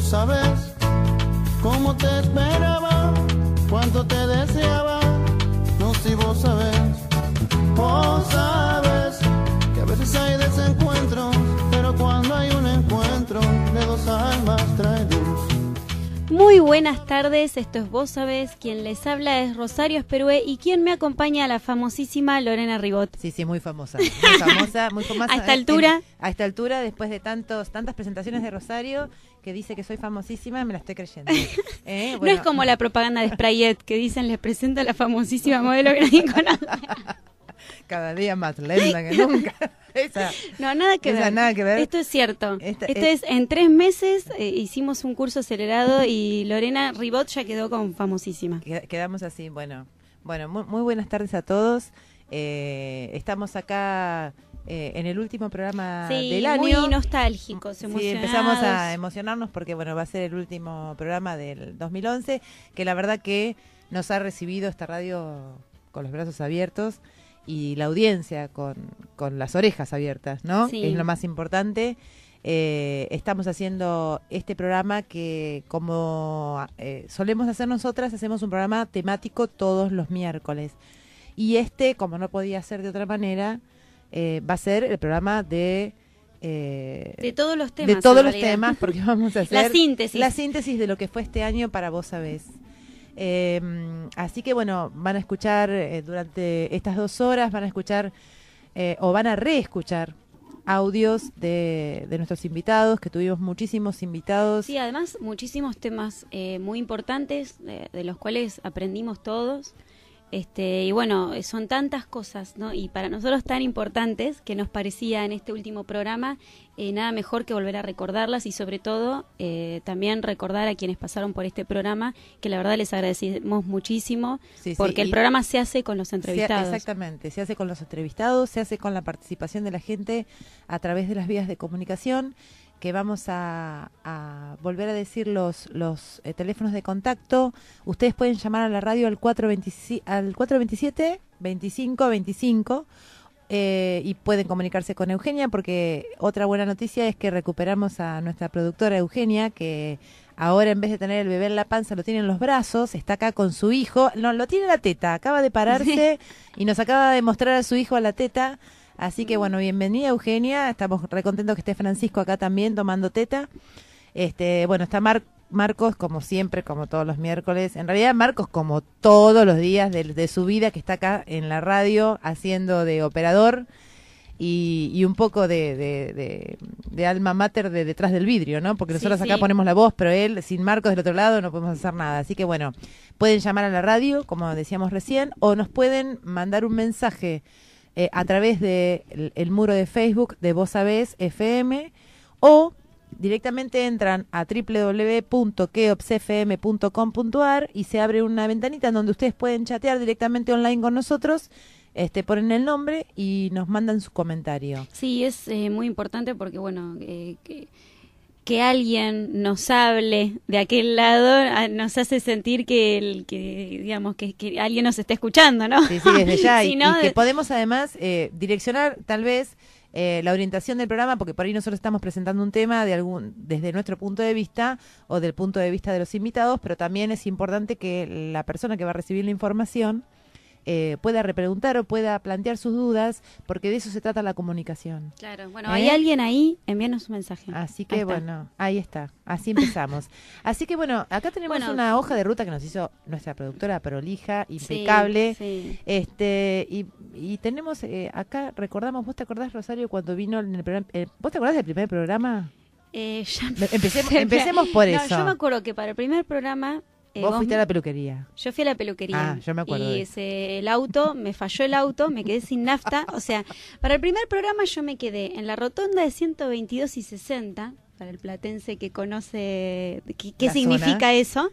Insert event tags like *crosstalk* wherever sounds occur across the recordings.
sabes, cómo te esperaba, cuánto te deseaba. Muy buenas tardes, esto es Vos sabes quien les habla es Rosario Esperué y quien me acompaña a la famosísima Lorena Ribot. Sí, sí, muy famosa, muy famosa, muy *laughs* famosa. a esta altura. a esta altura, después de tantos, tantas presentaciones de Rosario, que dice que soy famosísima, me la estoy creyendo. *laughs* Eh, no es como la propaganda de Sprayet, que dicen les presenta la famosísima modelo conoce. *laughs* Cada día más lenta que nunca. *laughs* no, nada que, ver. Esto es cierto. Esto es, en tres meses eh, hicimos un curso acelerado y Lorena Ribot ya quedó con famosísima. Quedamos así, bueno. Bueno, muy, buenas tardes a todos. Eh, estamos acá eh, en el último programa del año. Muy nostálgicos, empezamos a emocionarnos porque bueno va a ser el último programa del 2011, que la verdad que nos ha recibido esta radio con los brazos abiertos y la audiencia con, las orejas abiertas, ¿no? Es lo más importante. Eh, estamos haciendo este programa que como eh, solemos hacer nosotras, hacemos un programa temático todos los miércoles. Y este, como no podía ser de otra manera, eh, va a ser el programa de... de todos los temas. De todos los temas, porque vamos a *laughs* hacer... La síntesis. La síntesis de lo que fue este año para vos sabés. Em, así que bueno, van a escuchar eh, durante estas dos horas, van a escuchar eh, o van a reescuchar audios de, de, nuestros invitados, que tuvimos muchísimos invitados. Sí, además muchísimos temas eh, muy importantes de los cuales aprendimos todos. Este, y bueno, son tantas cosas, ¿no? Y para nosotros tan importantes que nos parecía en este último programa eh, nada mejor que volver a recordarlas y sobre todo eh, también recordar a quienes pasaron por este programa, que la verdad les agradecemos muchísimo, porque el programa se hace con los entrevistados. exactamente, se hace con los entrevistados, se hace con la participación de la gente a través de las vías de comunicación que vamos a, volver a decir los, los eh, teléfonos de contacto. Ustedes pueden llamar a la radio al, 427 25 25 y pueden comunicarse con Eugenia porque otra buena noticia es que recuperamos a nuestra productora Eugenia que ahora en vez de tener el bebé en la panza lo tiene en los brazos, está acá con su hijo, no, lo tiene en la teta, acaba de pararse y nos acaba de mostrar a su hijo a la teta. Así que mm. bueno, bienvenida Eugenia, estamos recontentos que esté Francisco acá también tomando teta. Este, bueno, está Marcos como siempre, como todos los miércoles. En realidad Marcos como todos los días de, su vida que está acá en la radio haciendo de operador. Y, un poco de, de, alma mater de detrás del vidrio, ¿no? Porque nosotros acá ponemos la voz, pero él, sin Marcos del otro lado, no podemos hacer nada. Así que bueno, pueden llamar a la radio, como decíamos recién, o nos pueden mandar un mensaje eh, a través del de el muro de Facebook de Vos Sabés FM o directamente entran a www.keopsfm.com.ar y se abre una ventanita en donde ustedes pueden chatear directamente online con nosotros. Este, ponen el nombre y nos mandan su comentario. Sí, es eh, muy importante porque, bueno, eh, que que alguien nos hable de aquel lado ah, nos hace sentir que, el, que digamos que, alguien nos está escuchando, ¿no? Sí, sí, desde *laughs* ya. y, que podemos además eh, direccionar tal vez eh, la orientación del programa, porque por ahí nosotros estamos presentando un tema de algún, desde nuestro punto de vista o del punto de vista de los invitados, pero también es importante que la persona que va a recibir la información eh, pueda repreguntar o pueda plantear sus dudas, porque de eso se trata la comunicación. Claro, bueno, hay ¿Eh? alguien ahí, envíanos un mensaje. Así que bueno, ahí está, así empezamos. Así que bueno, acá tenemos una hoja de ruta que nos hizo nuestra productora prolija, impecable. Este, y, tenemos eh, acá, recordamos, ¿vos te acordás, Rosario, cuando vino en el programa? Eh, ¿Vos te acordás del primer programa? Em, *laughs* ya empecemos, por eso. Yo me acuerdo que para el primer programa eh, ¿Vos, fuiste a la peluquería? Yo fui a la peluquería. Ah, yo me acuerdo. Y ese, el auto, me falló el auto, me quedé sin nafta. O sea, para el primer programa yo me quedé en la rotonda de 122 y 60, para el platense que conoce qué significa eso,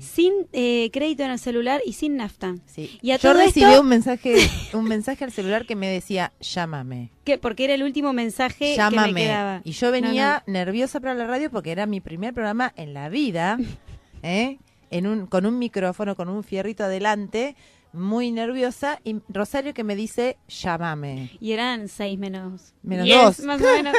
sin eh, crédito en el celular y sin nafta. Y a Yo recibí un mensaje un mensaje al celular que me decía, llámame. ¿Qué? Porque era el último mensaje que me quedaba. Y yo venía nerviosa para la radio porque era mi primer programa en la vida. *laughs* ¿eh? un, con un micrófono, con un fierrito adelante, muy nerviosa. Y Rosario que me dice, llámame. Y eran seis menos. Menos dos. Más menos.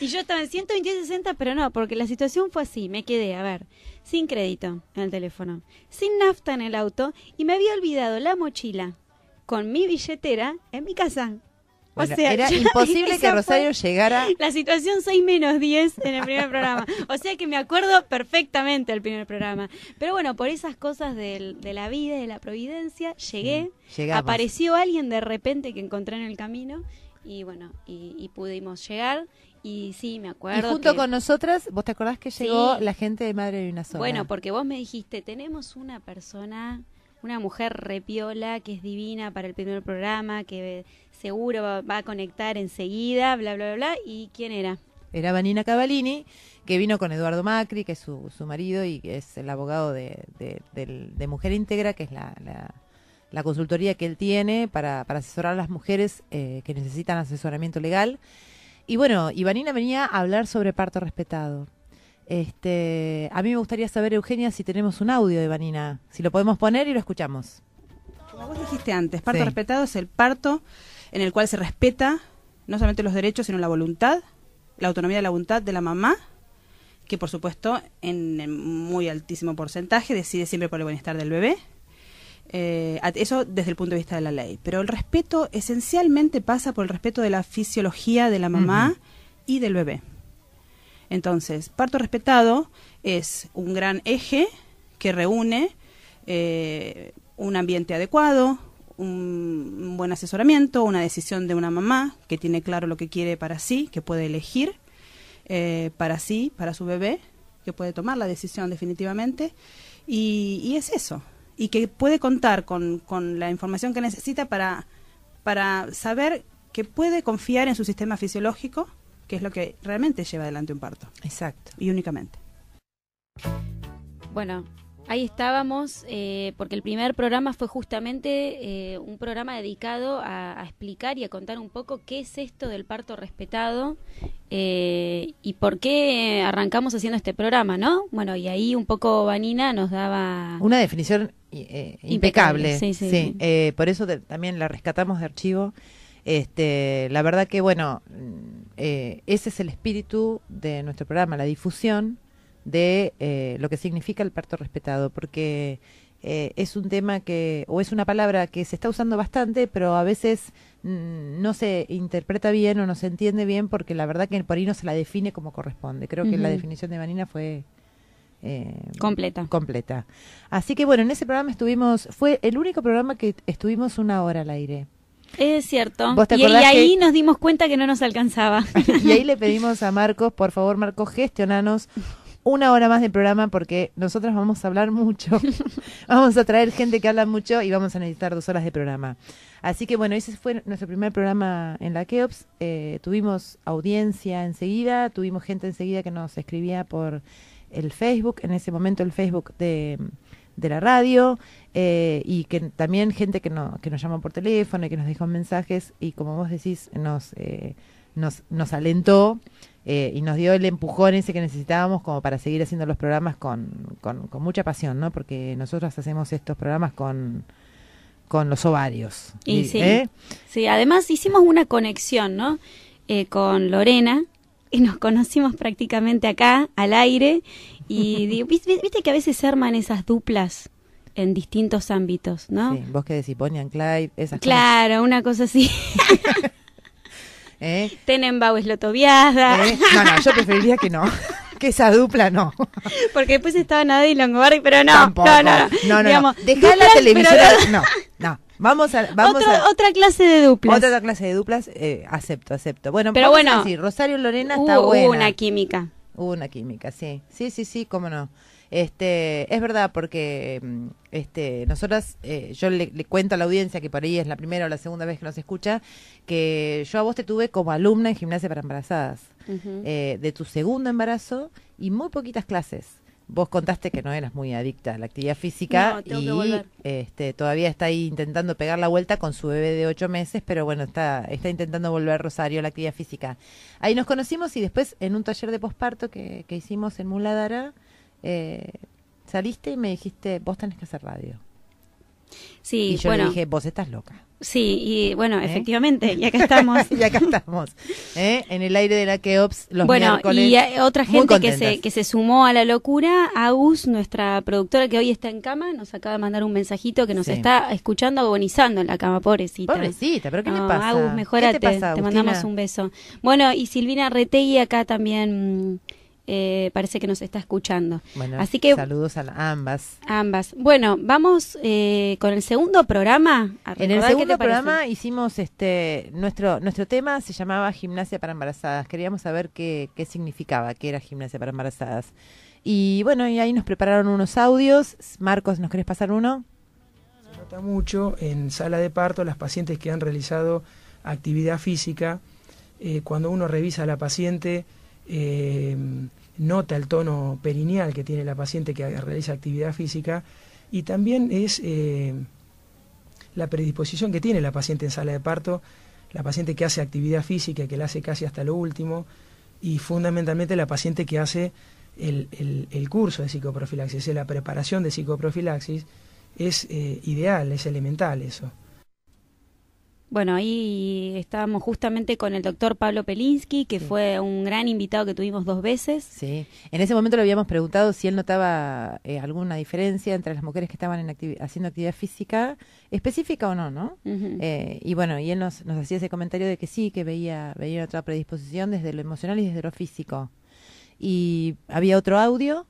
y yo estaba en 120, 60, pero no, porque la situación fue así. Me quedé, a ver, sin crédito en el teléfono, sin nafta en el auto y me había olvidado la mochila con mi billetera en mi casa era *laughs* imposible que Rosario llegara. La situación 6 menos 10 en el primer programa. O sea que me acuerdo perfectamente del primer programa. Pero bueno, por esas cosas de la vida y de la providencia, llegué. apareció alguien de repente que encontré en el camino y bueno, y, pudimos llegar. Y sí, me acuerdo. Y junto con nosotras, ¿vos te acordás que llegó la gente de Madre de una Sola? Bueno, porque vos me dijiste, tenemos una persona una mujer repiola que es divina para el primer programa, que seguro va, a conectar enseguida, bla, bla, bla, bla. ¿Y quién era? Era Vanina Cavallini, que vino con Eduardo Macri, que es su, su marido y que es el abogado de, Mujer Íntegra, que es la, la, consultoría que él tiene para, asesorar a las mujeres eh, que necesitan asesoramiento legal. Y bueno, y Vanina venía a hablar sobre parto respetado. Este, a mí me gustaría saber, Eugenia, si tenemos un audio de Vanina, si lo podemos poner y lo escuchamos. Como vos dijiste antes, parto respetado es el parto en el cual se respeta no solamente los derechos, sino la voluntad, la autonomía de la voluntad de la mamá, que por supuesto en muy altísimo porcentaje decide siempre por el bienestar del bebé. Eh, eso desde el punto de vista de la ley. Pero el respeto esencialmente pasa por el respeto de la fisiología de la mamá y del bebé. Entonces, parto respetado es un gran eje que reúne eh, un ambiente adecuado, un buen asesoramiento, una decisión de una mamá que tiene claro lo que quiere para sí, que puede elegir eh, para sí, para su bebé, que puede tomar la decisión definitivamente. Y, es eso. Y que puede contar con, la información que necesita para saber que puede confiar en su sistema fisiológico que es lo que realmente lleva adelante un parto. Exacto. Y únicamente. Bueno, ahí estábamos, eh, porque el primer programa fue justamente eh, un programa dedicado a, explicar y a contar un poco qué es esto del parto respetado eh, y por qué arrancamos haciendo este programa, ¿no? Bueno, y ahí un poco Vanina nos daba... Una definición impecable. Sí, sí, por eso también la rescatamos de archivo. Este, la verdad que, bueno eh, ese es el espíritu de nuestro programa, la difusión de eh, lo que significa el parto respetado, porque eh, es un tema que, o es una palabra que se está usando bastante, pero a veces mm, no se interpreta bien o no se entiende bien porque la verdad que por ahí no se la define como corresponde. Creo que la definición de Vanina fue... completa. Completa. Así que bueno, en ese programa estuvimos, fue el único programa que estuvimos una hora al aire. Es cierto. y, ahí nos dimos cuenta que no nos alcanzaba. *laughs* y ahí le pedimos a Marcos, por favor, Marcos, gestionanos una hora más de programa porque nosotros vamos a hablar mucho. *laughs* vamos a traer gente que habla mucho y vamos a necesitar dos horas de programa. Así que bueno, ese fue nuestro primer programa en la Keops. Eh, tuvimos audiencia enseguida, tuvimos gente enseguida que nos escribía por el Facebook, en ese momento el Facebook de de la radio eh, y que también gente que, no, que nos llama por teléfono y que nos dejó mensajes y como vos decís, nos, eh, nos, nos alentó eh, y nos dio el empujón ese que necesitábamos como para seguir haciendo los programas con, con, mucha pasión, ¿no? Porque nosotros hacemos estos programas con con los ovarios. Y sí, además hicimos una conexión, ¿no? con Lorena, y nos conocimos prácticamente acá, al aire, y *laughs* digo, viste que a veces se arman esas duplas en distintos ámbitos, ¿no? Sí, vos que decís, Bonnie Clyde, esas Claro, una cosa así. *laughs* ¿Eh? *laughs* Tenen baues es lotoviada. ¿Eh? No, no, yo preferiría que no que esa dupla no. *laughs* Porque después estaba Nadie y Longobardi, pero no. Tampoco. No, no, Dejá la televisión. No, no. Vamos a. Vamos otra, a, otra clase de duplas. Otra clase de duplas, eh, acepto, acepto. Bueno, pero bueno. Rosario Lorena está buena. Hubo una química. Hubo una química, sí. Sí, sí, sí, cómo no. Este, es verdad, porque mm, este, nosotras, eh, yo le, cuento a la audiencia, que por ahí es la primera o la segunda vez que nos escucha, que yo a vos te tuve como alumna en gimnasia para embarazadas, eh, de tu segundo embarazo y muy poquitas clases. Vos contaste que no eras muy adicta a la actividad física y este, todavía está ahí intentando pegar la vuelta con su bebé de ocho meses, pero bueno, está, está intentando volver a Rosario a la actividad física. Ahí nos conocimos y después en un taller de posparto que, hicimos en Muladara, eh, saliste y me dijiste, vos tenés que hacer radio. Sí, y yo le dije, vos estás loca. Sí, y bueno, ¿Eh? efectivamente, y acá *laughs* estamos. Y acá estamos. ¿eh? En el aire de la Keops, los bueno, Bueno, y otra gente que se, que se sumó a la locura, Agus, nuestra productora que hoy está en cama, nos acaba de mandar un mensajito que nos está escuchando agonizando en la cama, pobrecita. Pobrecita, ¿pero qué le ah, pasa? Agus, mejorate. te, mandamos un beso. Bueno, y Silvina Retegui acá también. Mm, eh, parece que nos está escuchando. Bueno, Así que, saludos a, ambas. Ambas. Bueno, vamos eh, con el segundo programa. en el segundo programa hicimos este nuestro nuestro tema se llamaba gimnasia para embarazadas. Queríamos saber qué, significaba, qué era gimnasia para embarazadas. Y bueno, y ahí nos prepararon unos audios. Marcos, ¿nos querés pasar uno? Se nota mucho en sala de parto las pacientes que han realizado actividad física. Eh, cuando uno revisa a la paciente, eh, nota el tono perineal que tiene la paciente que realiza actividad física y también es eh, la predisposición que tiene la paciente en sala de parto, la paciente que hace actividad física, que la hace casi hasta lo último, y fundamentalmente la paciente que hace el, el, curso de psicoprofilaxis, es la preparación de psicoprofilaxis, es eh, ideal, es elemental eso. Bueno, ahí estábamos justamente con el doctor Pablo Pelinsky, que fue un gran invitado que tuvimos dos veces. Sí, en ese momento le habíamos preguntado si él notaba eh, alguna diferencia entre las mujeres que estaban haciendo actividad física específica o no, ¿no? Eh, y bueno, y él nos, nos hacía ese comentario de que sí, que veía, veía otra predisposición desde lo emocional y desde lo físico. Y había otro audio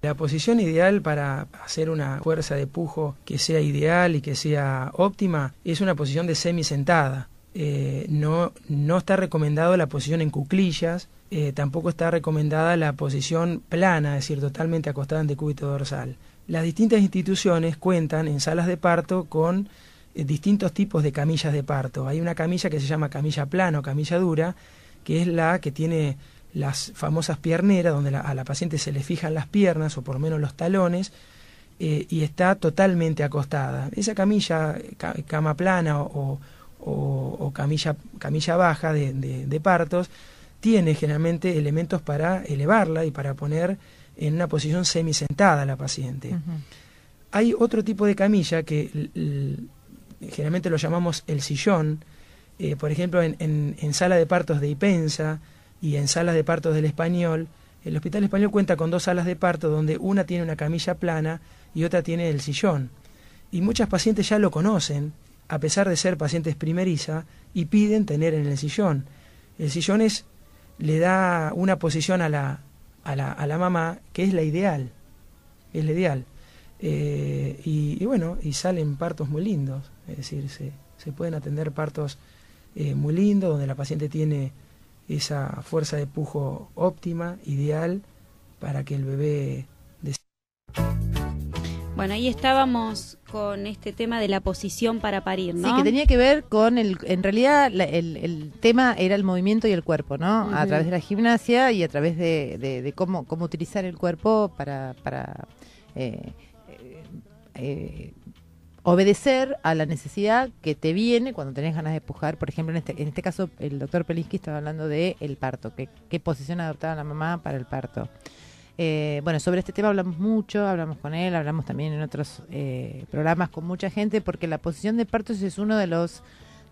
la posición ideal para hacer una fuerza de pujo que sea ideal y que sea óptima es una posición de semisentada. sentada eh, no, no está recomendada la posición en cuclillas, eh, tampoco está recomendada la posición plana, es decir, totalmente acostada en cúbito dorsal. Las distintas instituciones cuentan en salas de parto con eh, distintos tipos de camillas de parto. Hay una camilla que se llama camilla plana o camilla dura, que es la que tiene las famosas pierneras, donde a la paciente se le fijan las piernas o por lo menos los talones, eh, y está totalmente acostada. Esa camilla, cama plana o, camilla, camilla baja de, partos, tiene generalmente elementos para elevarla y para poner en una posición semisentada a la paciente. Hay otro tipo de camilla que generalmente lo llamamos el sillón, eh, por ejemplo en, en, sala de partos de Ipensa, y en salas de partos del español. El hospital español cuenta con dos salas de parto donde una tiene una camilla plana y otra tiene el sillón. Y muchas pacientes ya lo conocen, a pesar de ser pacientes primeriza, y piden tener en el sillón. El sillón es, le da una posición a la, a la, a la mamá que es la ideal. Es la ideal. Eh, y, bueno, y salen partos muy lindos. Es decir, se, se pueden atender partos eh, muy lindos donde la paciente tiene esa fuerza de pujo óptima, ideal, para que el bebé... Bueno, ahí estábamos con este tema de la posición para parir, ¿no? Sí, que tenía que ver con el, en realidad el, tema era el movimiento y el cuerpo, ¿no? A través de la gimnasia y a través de, cómo, cómo utilizar el cuerpo para, eh, eh, obedecer a la necesidad que te viene cuando tenés ganas de empujar Por ejemplo, en este, en este caso, el doctor Pelinsky estaba hablando de el parto, que, qué posición adoptaba la mamá para el parto. Eh, bueno, sobre este tema hablamos mucho, hablamos con él, hablamos también en otros eh, programas con mucha gente, porque la posición de partos es uno de los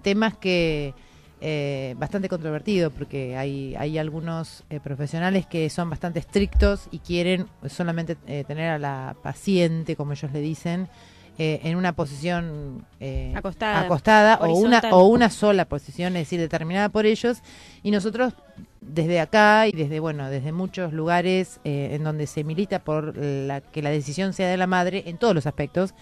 temas que eh, bastante controvertido, porque hay, hay algunos eh, profesionales que son bastante estrictos y quieren solamente tener a la paciente, como ellos le dicen, eh, en una posición eh, acostada, o, una, o una sola posición, es decir, determinada por ellos, y nosotros desde acá y desde bueno desde muchos lugares eh, en donde se milita por que la decisión sea de la madre en todos los aspectos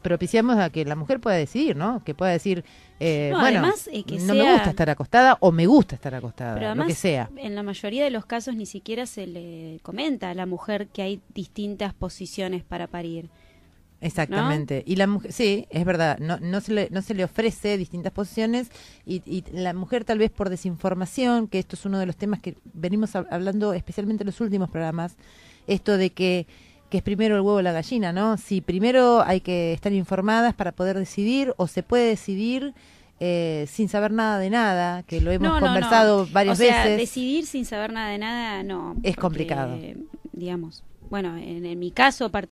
propiciamos a que la mujer pueda decidir, ¿no? Que pueda decir, eh, no, bueno, no me gusta estar acostada o me gusta estar acostada, lo que sea. En la mayoría de los casos ni siquiera se le comenta a la mujer que hay distintas posiciones para parir. Exactamente. Y la mujer, sí, es verdad, no, no, se le, no se le ofrece distintas posiciones y, la mujer tal vez por desinformación, que esto es uno de los temas que venimos hablando especialmente en los últimos programas, esto de que es primero el huevo o la gallina, ¿no? Si primero hay que estar informadas para poder decidir o se puede decidir eh, sin saber nada de nada, que lo hemos conversado varias veces. Decidir sin saber nada de nada, no. Es complicado. Digamos, bueno, en, en mi caso